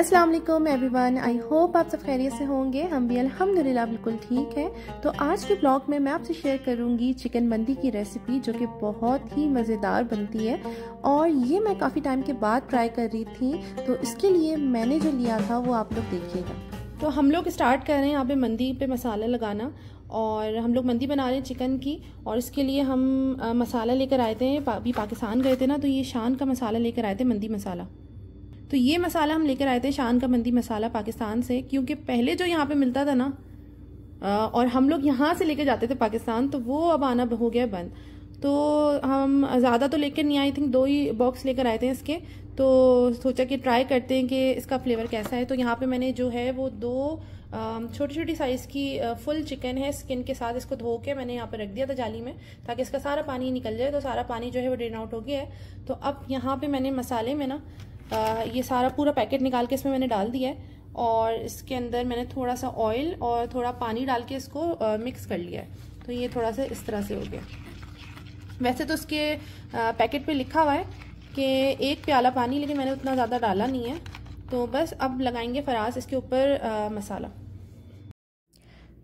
अस्सलाम वालेकुम everyone I hope आप सब खैरियत से होंगे हम भी अल्हम्दुलिल्लाह बिल्कुल ठीक हैं तो आज के ब्लॉग में मैं आपसे शेयर करूंगी चिकन मंदी की रेसिपी जो कि बहुत ही मज़ेदार बनती है और ये मैं काफ़ी टाइम के बाद ट्राई कर रही थी तो इसके लिए मैंने जो लिया था वो आप लोग देखिएगा तो हम लोग स्टार्ट कर रहे हैं यहाँ पे मंदी पे मसाला लगाना और हम लोग मंदी बना रहे हैं चिकन की और इसके लिए हम मसाला लेकर आए थे अभी पाकिस्तान गए थे ना तो ये शान का मसाला लेकर आए थे मंदी मसाला तो ये मसाला हम लेकर आए थे शान का मंदी मसाला पाकिस्तान से क्योंकि पहले जो यहाँ पे मिलता था ना और हम लोग यहाँ से लेकर जाते थे पाकिस्तान तो वो अब आना हो गया बंद तो हम ज़्यादा तो लेकर नहीं आई थिंक दो ही बॉक्स लेकर आए थे इसके तो सोचा कि ट्राई करते हैं कि इसका फ्लेवर कैसा है तो यहाँ पे मैंने जो है वो दो छोटी छोटी साइज़ की फुल चिकन है स्किन के साथ इसको धो के मैंने यहाँ पर रख दिया था जाली में ताकि इसका सारा पानी निकल जाए तो सारा पानी जो है वो ड्रेन आउट हो गया है तो अब यहाँ पर मैंने मसाले में ना आ, ये सारा पूरा पैकेट निकाल के इसमें मैंने डाल दिया है और इसके अंदर मैंने थोड़ा सा ऑयल और थोड़ा पानी डाल के इसको आ, मिक्स कर लिया है तो ये थोड़ा सा इस तरह से हो गया वैसे तो उसके आ, पैकेट पे लिखा हुआ है कि एक प्याला पानी लेकिन मैंने उतना ज़्यादा डाला नहीं है तो बस अब लगाएंगे फराज इसके ऊपर मसाला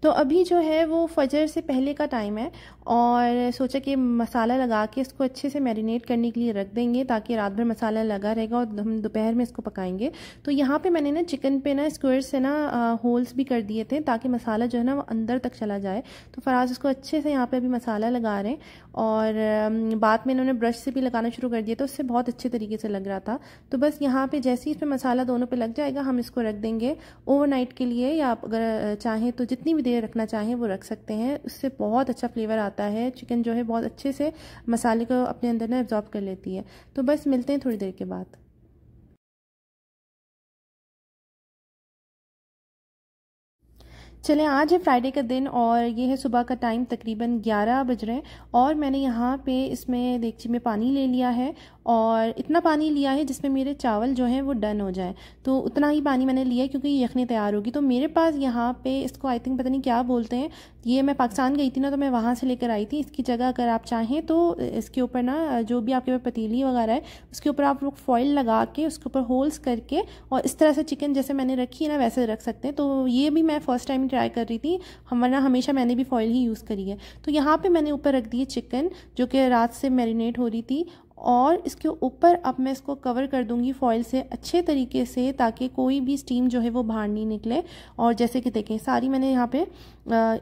तो अभी जो है वो फजर से पहले का टाइम है और सोचा कि मसाला लगा के इसको अच्छे से मैरिनेट करने के लिए रख देंगे ताकि रात भर मसाला लगा रहेगा और हम दोपहर में इसको पकाएंगे तो यहाँ पे मैंने ना चिकन पे ना स्क्वेयर से ना होल्स भी कर दिए थे ताकि मसाला जो है ना वो अंदर तक चला जाए तो फराज इसको अच्छे से यहाँ पे अभी मसाला लगा रहे हैं और बाद में इन्होंने ब्रश से भी लगाना शुरू कर दिया तो उससे बहुत अच्छे तरीके से लग रहा था तो बस यहाँ पर जैसे ही इस पर मसाला दोनों पर लग जाएगा हम इसको रख देंगे ओवर के लिए या आप अगर चाहें तो जितनी भी देर रखना चाहें वो रख सकते हैं उससे बहुत अच्छा फ्लेवर आता आता है चिकन जो है बहुत अच्छे से मसाले को अपने अंदर ना एब्जॉर्ब कर लेती है तो बस मिलते हैं थोड़ी देर के बाद चले आज है फ्राइडे का दिन और ये है सुबह का टाइम तकरीबन 11 बज रहे हैं और मैंने यहाँ पे इसमें देखिए में पानी ले लिया है और इतना पानी लिया है जिसमें मेरे चावल जो हैं वो डन हो जाए तो उतना ही पानी मैंने लिया है क्योंकि यखनी तैयार होगी तो मेरे पास यहाँ पे इसको आई थिंक पता नहीं क्या बोलते हैं ये मैं पाकिस्तान गई थी ना तो मैं वहाँ से लेकर आई थी इसकी जगह अगर आप चाहें तो इसके ऊपर ना जो भी आपके पास पतीली वगैरह है उसके ऊपर आप लोग फॉइल लगा के उसके ऊपर होल्स करके और इस तरह से चिकन जैसे मैंने रखी है ना वैसे रख सकते हैं तो ये भी मैं फ़र्स्ट टाइम ट्राई कर रही थी हम वरना हमेशा मैंने भी फॉइल ही यूज़ करी है तो यहाँ पर मैंने ऊपर रख दी चिकन जो कि रात से मैरिनेट हो रही थी और इसके ऊपर अब मैं इसको कवर कर दूंगी फॉइल से अच्छे तरीके से ताकि कोई भी स्टीम जो है वो बाहर नहीं निकले और जैसे कि देखें सारी मैंने यहाँ पे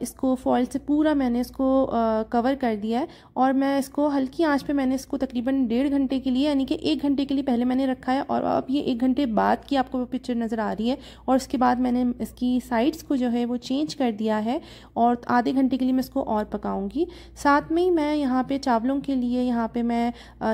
इसको फॉयल से पूरा मैंने इसको कवर कर दिया है और मैं इसको हल्की आंच पे मैंने इसको तकरीबन डेढ़ घंटे के लिए यानी कि एक घंटे के लिए पहले मैंने रखा है और अब ये एक घंटे बाद की आपको पिक्चर नज़र आ रही है और उसके बाद मैंने इसकी साइड्स को जो है वो चेंज कर दिया है और आधे घंटे के लिए मैं इसको और पकाऊँगी साथ में ही मैं यहाँ पर चावलों के लिए यहाँ पर मैं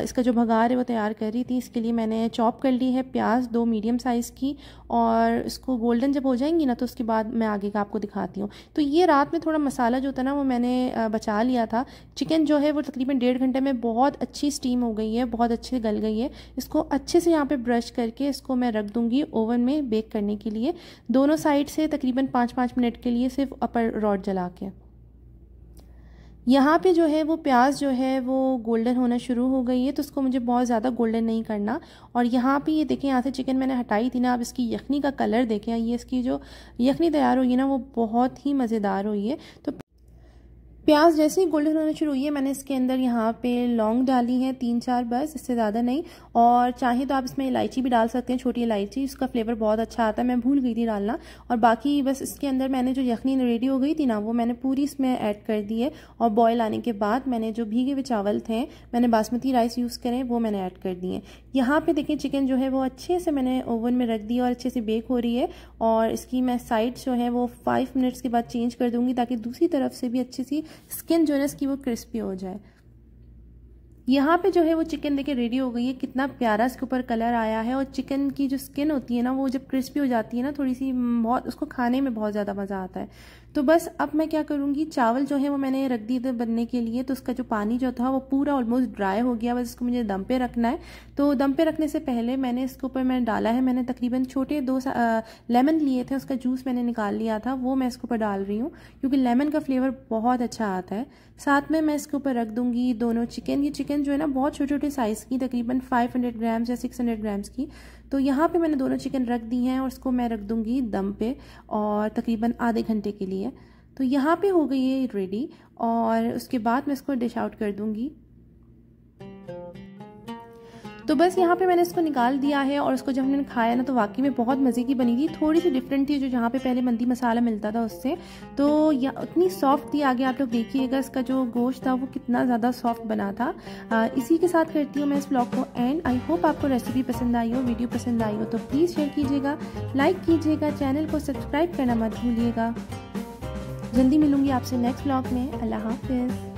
इसका जो भगार है वो तैयार कर रही थी इसके लिए मैंने चॉप कर ली है प्याज दो मीडियम साइज़ की और इसको गोल्डन जब हो जाएंगी ना तो उसके बाद मैं आगे का आपको दिखाती हूँ तो ये ये रात में थोड़ा मसाला जो था ना वो मैंने बचा लिया था चिकन जो है वो तकरीबन डेढ़ घंटे में बहुत अच्छी स्टीम हो गई है बहुत अच्छी गल गई है इसको अच्छे से यहाँ पे ब्रश करके इसको मैं रख दूँगी ओवन में बेक करने के लिए दोनों साइड से तकरीबन पाँच पाँच मिनट के लिए सिर्फ अपर रॉड जला के यहाँ पे जो है वो प्याज जो है वो गोल्डन होना शुरू हो गई है तो उसको मुझे बहुत ज़्यादा गोल्डन नहीं करना और यहाँ पे ये देखें यहाँ से चिकन मैंने हटाई थी ना आप इसकी यखनी का कलर देखें ये इसकी जो यखनी तैयार हुई है ना वो बहुत ही मज़ेदार हुई है तो प्याज जैसे ही गोल्डन होना शुरू हुई है मैंने इसके अंदर यहाँ पे लौंग डाली है तीन चार बस इससे ज़्यादा नहीं और चाहे तो आप इसमें इलायची भी डाल सकते हैं छोटी इलायची इसका फ्लेवर बहुत अच्छा आता है मैं भूल गई थी डालना और बाकी बस इसके अंदर मैंने जो यखनी रेडी हो गई थी ना वो मैंने पूरी इसमें ऐड कर दी है और बॉयल आने के बाद मैंने जो भीगे हुए चावल थे मैंने बासमती राइस यूज़ करें वो मैंने ऐड कर दिए यहाँ पर देखें चिकन जो है वो अच्छे से मैंने ओवन में रख दिया और अच्छे से बेक हो रही है और इसकी मैं साइड जो है वो फाइव मिनट्स के बाद चेंज कर दूँगी ताकि दूसरी तरफ से भी अच्छी सी स्किन जो है ना इसकी वो क्रिस्पी हो जाए यहाँ पे जो है वो चिकन देखिए रेडी हो गई है कितना प्यारा इसके ऊपर कलर आया है और चिकन की जो स्किन होती है ना वो जब क्रिस्पी हो जाती है ना थोड़ी सी बहुत उसको खाने में बहुत ज़्यादा मज़ा आता है तो बस अब मैं क्या करूँगी चावल जो है वो मैंने रख दिए थे बनने के लिए तो उसका जो पानी जो था वो पूरा ऑलमोस्ट ड्राई हो गया बस इसको मुझे दम पे रखना है तो दम पे रखने से पहले मैंने इसके ऊपर मैंने डाला है मैंने तकरीबन छोटे दो लेमन लिए थे उसका जूस मैंने निकाल लिया था वो मैं इसके ऊपर डाल रही हूँ क्योंकि लेमन का फ्लेवर बहुत अच्छा आता है साथ में मैं इसके ऊपर रख दूँगी दोनों चिकन ये चिकन चिकन जो है ना बहुत छोटे छोटे साइज़ की तकरीबन 500 ग्राम्स या 600 ग्राम्स की तो यहाँ पे मैंने दोनों चिकन रख दी हैं और इसको मैं रख दूंगी दम पे और तकरीबन आधे घंटे के लिए तो यहाँ पे हो गई है रेडी और उसके बाद मैं इसको डिश आउट कर दूंगी तो बस यहाँ पे मैंने इसको निकाल दिया है और उसको जब हमने खाया ना तो वाकई में बहुत मज़े की बनी थी थोड़ी सी डिफरेंट थी जो जहाँ पे पहले मंदी मसाला मिलता था उससे तो या उतनी सॉफ्ट थी आगे आप लोग देखिएगा इसका जो गोश्त था वो कितना ज़्यादा सॉफ्ट बना था आ, इसी के साथ करती हूँ मैं इस ब्लॉग को एंड आई होप आपको रेसिपी पसंद आई हो वीडियो पसंद आई हो तो प्लीज़ शेयर कीजिएगा लाइक कीजिएगा चैनल को सब्सक्राइब करना मत भूलिएगा जल्दी मिलूंगी आपसे नेक्स्ट ब्लॉग में अल्लाह हाफिज़